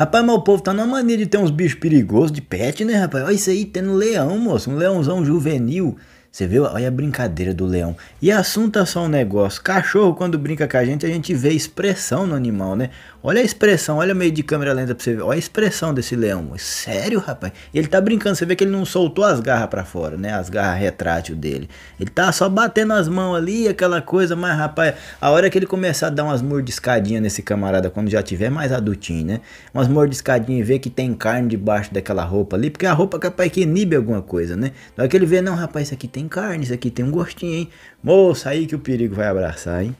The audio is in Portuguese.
Rapaz, mas o povo tá na mania de ter uns bichos perigosos de pet, né, rapaz? Olha isso aí, tendo um leão, moço. Um leãozão juvenil. Você viu? Olha a brincadeira do leão. E assunto é só um negócio. Cachorro, quando brinca com a gente, a gente vê expressão no animal, né? Olha a expressão, olha meio de câmera lenta pra você ver. Olha a expressão desse leão. Sério, rapaz? Ele tá brincando, você vê que ele não soltou as garras para fora, né? As garras retrátil dele. Ele tá só batendo as mãos ali, aquela coisa, mas, rapaz, a hora que ele começar a dar umas mordiscadinhas nesse camarada, quando já tiver mais adultinho, né? Umas mordiscadinhas e ver que tem carne debaixo daquela roupa ali, porque a roupa capaz que inibe alguma coisa, né? Na hora que ele vê, não, rapaz, isso aqui tem tem carne, isso aqui tem um gostinho, hein? Moça, aí que o perigo vai abraçar, hein?